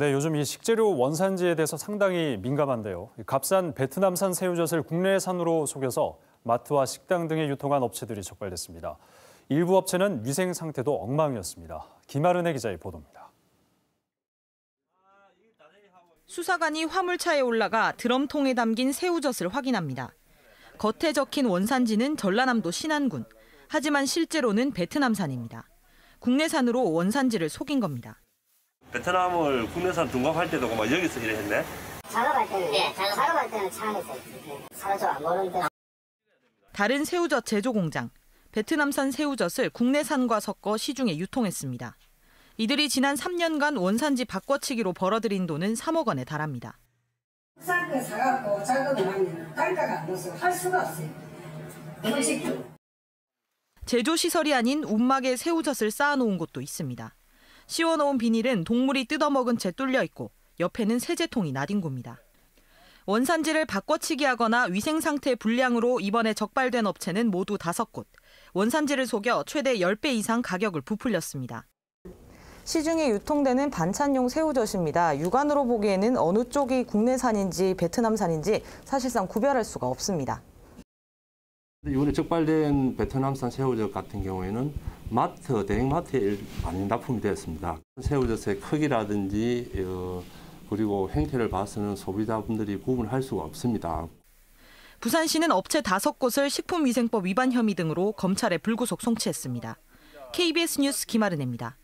네, 요즘 이 식재료 원산지에 대해서 상당히 민감한데요. 값싼 베트남산 새우젓을 국내산으로 속여서 마트와 식당 등에 유통한 업체들이 적발됐습니다. 일부 업체는 위생 상태도 엉망이었습니다. 김아른의 기자의 보도입니다. 수사관이 화물차에 올라가 드럼통에 담긴 새우젓을 확인합니다. 겉에 적힌 원산지는 전라남도 신안군. 하지만 실제로는 베트남산입니다. 국내산으로 원산지를 속인 겁니다. 베트남을 국내산 둔갑할 때도 막 여기서 일을 했네? 작업할 때는, 예, 작업할 때는 차 안에서 사료조 안 먹는데. 다른 새우젓 제조 공장. 베트남산 새우젓을 국내산과 섞어 시중에 유통했습니다. 이들이 지난 3년간 원산지 바꿔치기로 벌어들인 돈은 3억 원에 달합니다. 싼거 사갖고 작업을 하면 단가가 안나할 수가 없어요. 음식 제조 시설이 아닌 운막에 새우젓을 쌓아놓은 곳도 있습니다. 씌워놓은 비닐은 동물이 뜯어먹은 채 뚫려 있고 옆에는 세제통이 나뒹굽니다. 원산지를 바꿔치기하거나 위생 상태 불량으로 이번에 적발된 업체는 모두 다섯 곳 원산지를 속여 최대 10배 이상 가격을 부풀렸습니다. 시중에 유통되는 반찬용 새우젓입니다. 육안으로 보기에는 어느 쪽이 국내산인지 베트남산인지 사실상 구별할 수가 없습니다. 이번에 적발된 베트남산 새우젓 같은 경우에는 마트, 대형마트에 많이 납품이 되었습니다. 새우젓의 크기라든지 어, 그리고 행태를 봐서는 소비자분들이 구분할 수가 없습니다. 부산시는 업체 다섯 곳을 식품위생법 위반 혐의 등으로 검찰에 불구속 송치했습니다. KBS 뉴스 김아른입니다.